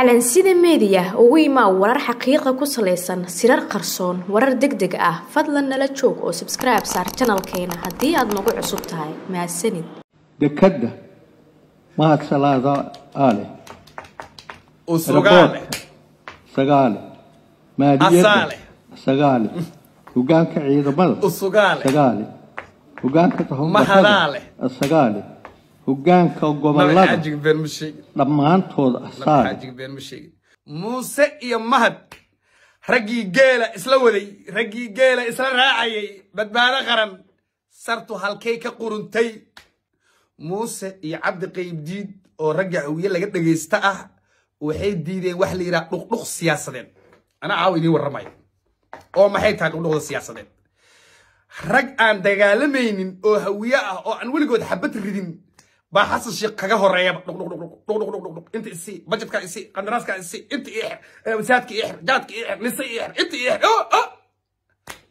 calansida meediya ugu imaa warar xaqiiqa ku salaysan sirar qarsoon warar deg deg ah fadlan nala joog oo subscribe saar janalkeena haddii aad nagu cusub tahay mahadsanid dekadda mahadsalaada ale usugaale sagaale maadiyadda sagaale hogaanka ciidamada sagaale hogaanka tahomahadaale sagaale hogaanka gobolada ah, muuse iyo mahad raggii geela isla waday raggii geela isla raacayay badbaado qaran sartu halkay ka quruntay muuse iyo cabdi qaybdiid oo ragga awiye laga dhegaysta ah waxay diideen wax la yidhaha dhuqdhuq siyaasadeed anaa caawa idiin warramaya oo maxay tahay dhuqdhuqda siyaasadeed rag aan dagaalamaynin oo hawiye ah oo aan weligood xabad ridin baa xasan sheekh kaga horeeyaba inta bajetka isii qandaraaska isii inta ixir eh, wasaadka ixir jaadka ixir nise ixir inta ixir oh, oh.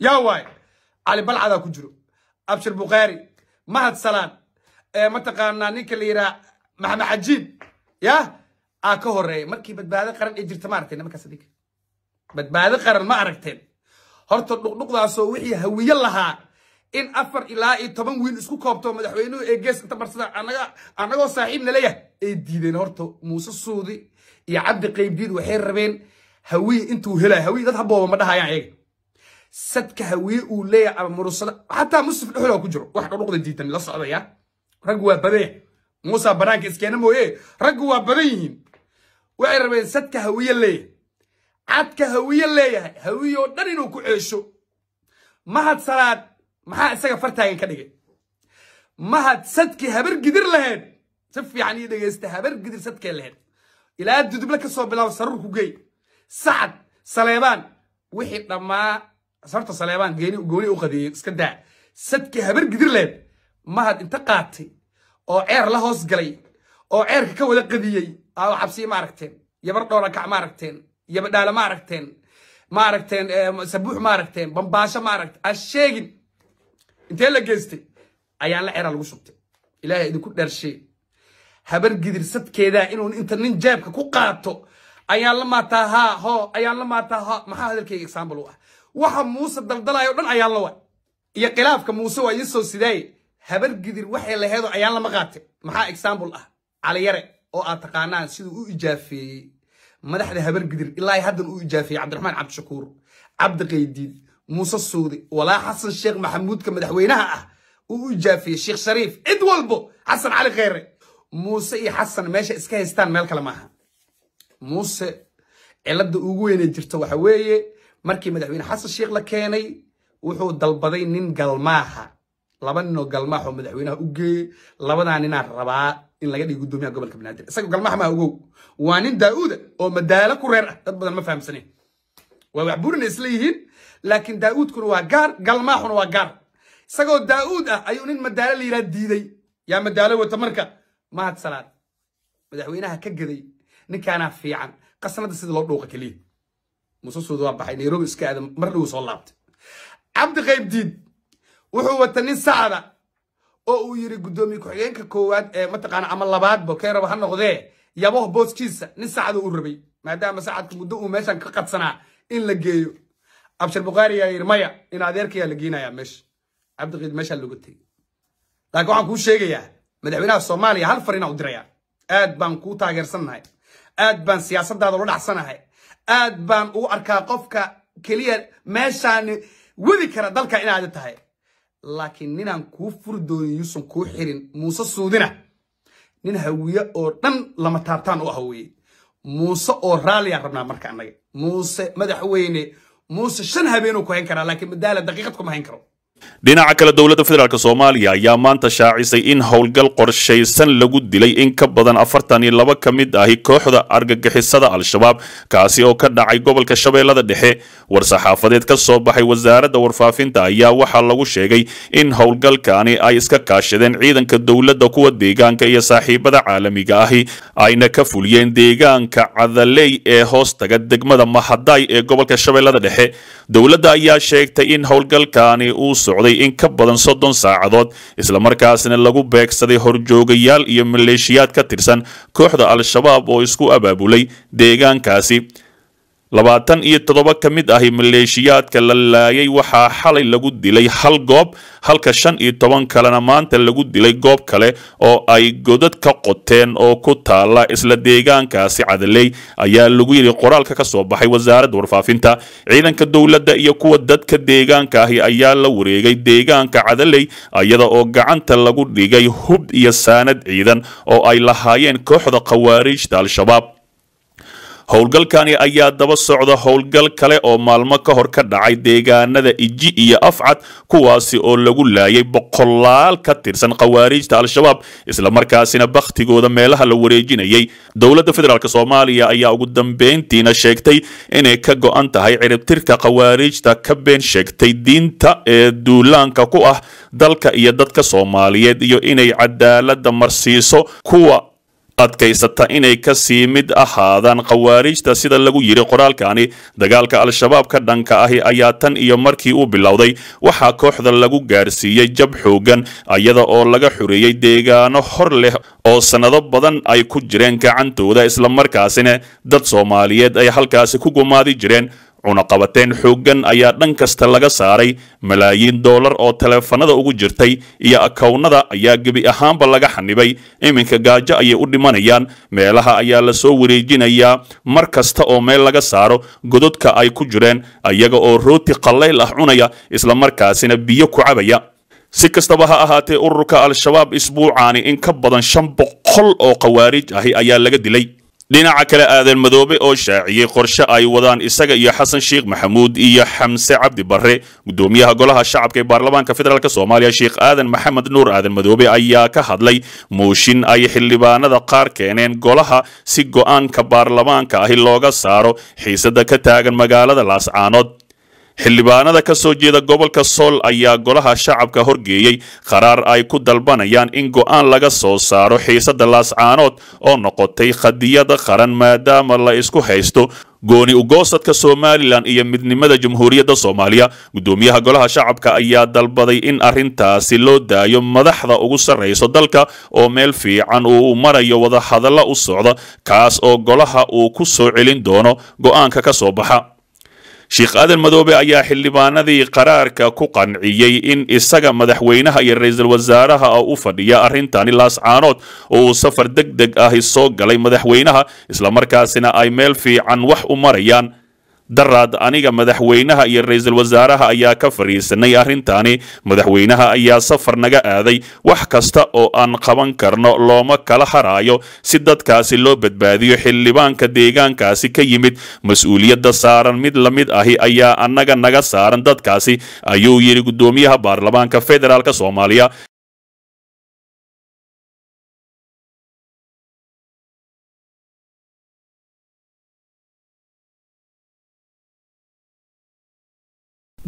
yaa waay cali balcadaa ku jiro abshir bukhaari mahad salaan eh, mataqaanaa ninka la yidhaha maxamed ya aa ka horeeya markii badbaado qaran ee jirta ma aragteen nimankaas adinka badbaado qaran ma aragteen horta dhuqdhuqdaasoo wixii hawiyo lahaa in afar ilaa iyo toban wiil isku koobto madaxweynuhu ee gees inta barsada annagoo saaxiibna leeyahay ay diideen horta muuse suudi iyo cabdi qaybdiid waxay rabeen hawiye intuu helay hawiye dad habooba ma dhahayaan iyaga sadka hawiye uu leeyahay ama murusada xataa musif dhuxula ku jiro wax dhuduqda diitan la socdaya raggu waa badaya muusa banaanka iskeena mooye raggu waa badan yihiin waxay rabeen sadka hawiye leeyahay cadka hawiye leeyahay hawiye oo dhan inuu ku ceesho mahad salaad maxaa isaga fartaagan ka dhigay mahad sadkii habar gidir lahayd si fiican ii dhegaysta habar gidir sadkee lahayd ilaa duduble ka soo bilaabo saruur ku geey sacad saleebaan wixii dhammaa sababta saleebaan gooni u qadeeyey iska daa sadkii habar gidir lahayd mahad inta qaatay oo ceer la hoos galay oo ceerka ka wada qadiyey aawa xabsiya ma aragteen yabar dhoolakac ma aragteen yabadhaala ma aragteen ma aragteen eh, sabuux ma aragteen bambaasho ma aragteen asheegin intee la geystay ayaa la ceraa lagu shubtay ilaahay idinku dharshe habar gidirsadkeedaa inuu inta nin jaabka ku qaato ayaan la maataa haa hoo ayaan la maataa ho maxaa hadalkayga exaambal u ah waxa muuse daldalayo dhan ayaan la waay iyo khilaafka muuse waa iisoo sidaaye habar gidir waxay laheedo ayaan lama qaate maxaa exaambal ah caliyare oo aad taqaanaan siduu u ijaafeeyey madaxda habar gidir ilaahay haddan u ijaafeeyey cabdiraxmaan cabdishakuur cabdi muuse suudi walaa xasan sheekh maxamuudka madaxweynaha ah uu u jaafiyey sheekh shariif cid walbo xasan cali kheyre muuse iyo xasan meesha iska haystaan meel kale maaha muuse cilada ugu weynay jirto waxa weeye markii madaxweyne xasan sheekh la keenay wuxuu dalbaday nin galmaaha laba ninoo galmaaxoo madaxweynaha u geeyey labadaa ninaa rabaa in laga dhiga guddoomiyaha gobolka banaadir isaga galmaax maha ogow waa nin daa'uuda ah oo madaalo ku reer ah dad badan ma fahamsanin waa wax burina isla yihiin laakiin daauudkuna waa gaar galmaaxuna waa gaar isagoo daa'uud ah ayuu nin madaalo la diiday yaa madaalo wata marka mahad salaad madaxweynaha ka gaday ninkaanaa fiican qasnada sida loo dhuuqa keliya mususuuda waa baxay nairobi iska aada mar dhuu soo laabtay cabdi qaybdiid wuxuu wata nin sacda ah oo uu yidhi guddoomiye ku-xigeenka koowaad ee mataqaana ama labaadba kee raba ha noqdee yaboh booskiisa nin sacda uu rabay maadaama sacadka muddo uu meeshan ka qadsanaa in la geeyo cabdilbukhaari yaa yidhi maya in adeerkayaa la geynayaa meesha cabdiqiid meeshaa looga tegey laakiin waxaan kuu sheegayaa madaxweynaha soomaaliya hal farina u dirayaa aad baan kuu taageersannahay aad baan siyaasaddaada ula dhacsanahay aad baan ugu arkaa qofka keliya meeshaan wadi kara dalka inaada tahay laakiin ninaan kuu furi doonin yuusan kuu xirin muuse suudina nin hawiye oo dhan lama taabtaan u ah weye muuse oo raalliyaa rabnaa marka annaga muuse madaxweyne muuse shan habeenuu ku hayn karaa laakiin madaala daqiiqad kuma hayn karo dhinaca kale dowladda federaalk soomaaliya ayaa maanta shaacisay in howlgal qorshaysan lagu dilay in ka badan afartan iyo laba ka mid ahi kooxda argagixisada al-shabaab kaasi oo ka dhacay gobolka shabeellada dhexe war-saxaafadeed ka soo baxay wasaaradda warfaafinta ayaa waxaa lagu sheegay in howlgalkaani ay iska kaashadeen ciidanka dowladda kuwa deegaanka iyo saaxiibada caalamiga ahi ayna ka fuliyeen deegaanka cadaley ee hoostaga degmada mahadaay ee gobolka shabeellada dhexe dowladda ayaa sheegtay in howlgalkaani uu socday in ka badan soddon saacadood islamarkaasna lagu beegsaday horjoogayaal iyo maleeshiyaad ka tirsan kooxda al-shabaab oo isku abaabulay deegaankaasi labaatan iyo toddoba ka mid ahi maleeshiyaadka la laayay waxaa xalay lagu dilay hal goob halka shan iyo toban kalena maanta lagu dilay goob kale oo ay godad ka qoteen oo ku taala isla deegaankaasi cadaley ayaa lagu yidhi qoraalka ka soo baxay wasaaradda warfaafinta ciidanka dowladda iyo kuwa dadka deegaanka ahi ayaa la wareegay deegaanka cadaley iyada oo gacanta lagu dhigay hub iyo saanad ciidan oo ay lahaayeen kooxda khawaariijta al-shabaab howlgalkani ayaa daba socda howlgal kale oo maalmo ka hor ka dhacay deegaanada iji iyo afcad kuwaasi oo lagu laayay boqolaal ka tirsan khawaariijta al-shabaab islamarkaasina bakhtigooda meelaha la wareejinayay dowladda federaalk soomaaliya ayaa ugu dambeyntiina sheegtay inay ka go'an tahay ciribtirka khawaariijta ka been sheegtay diinta ee duulaanka ku ah dalka iyo dadka soomaaliyeed iyo inay cadaaladda marsiiso kuwa adkaysata inay ka sii mid ahaadaan khawaariijta sida lagu yidhi qoraalkani dagaalka al-shabaab ka dhanka ahi ayaa tan iyo markii uu bilowday waxaa kooxda lagu gaarsiiyey jab xooggan iyada oo laga xoreeyey deegaano hor leh oo sannado badan ay ku jireen gacantooda islamarkaasina dad soomaaliyeed ay halkaasi ku gumaadi jireen cunaqabateen xooggan ayaa dhan kasta laga saaray malaayiin doolar oo taleefanada ugu jirtay iyo akownada ayaa gebi ahaanba laga xanibay iminka gaajo ayay u dhimanayaan meelaha ayaa la soo wareejinayaa mar kasta oo meel laga saaro gododka ay ku jireen ayaga oo rooti qallayl ah cunaya isla markaasina biyo ku cabaya si kastaba ha ahaatee ururka al-shabaab isbuucaani in ka badan shan boqol oo khawaarij ahi ayaa laga dilay dhinaca kale aadan madoobe oo shaaciyey qorshe ay wadaan isaga iyo xasan sheekh maxamuud iyo xamse cabdi barre gudoomiyaha golaha shacabka ee baarlamaanka federaalk soomaaliya sheekh aadan maxamed nuur aadan madoobe ayaa ka hadlay muushin ay xildhibaanada qaar keeneen golaha si go'aanka baarlamaanka ahi looga saaro xiisadda ka taagan magaalada laascaanood xildhibaanada ka soo jeeda gobolka sool ayaa golaha shacabka horgeeyey qaraar ay ku dalbanayaan in go'aan laga soo saaro xiisada laascaanood oo noqotay khadiyada qaran maadaama la isku haysto gooni ugoosadka somalilan iyo midnimada jamhuuriyadda soomaaliya guddoomiyaha golaha shacabka ayaa dalbaday in arrintaasi loo daayo madaxda ugu sarrayso dalka oo meel fiican uu marayo wadahadalla u socda kaas oo golaha uu ku soo celin doono go'aanka ka soo baxa sheekh aadan madoobe ayaa xildhibaanadii qaraarka ku qanciyey in isaga madaxweynaha iyo ra-iisul wasaaraha ah u fadhiya arrintani laascaanood oo uu safar deg deg ahi soo galay madaxweynaha islamarkaasina ay meel fiican wax u marayaan daraad aniga madaxweynaha iyo ra-iisul wasaaraha ayaa ka fadhiisanay arrintaani madaxweynaha ayaa safar naga aaday wax kasta oo aan qaban karno looma kala haraayo si dadkaasi loo badbaadiyo xildhibaanka deegaankaasi ka yimid mas-uuliyadda saaran mid la mid ahi ayaa annaga naga saaran dadkaasi ayuu yidhi guddoomiyaha baarlamaanka federaalk soomaaliya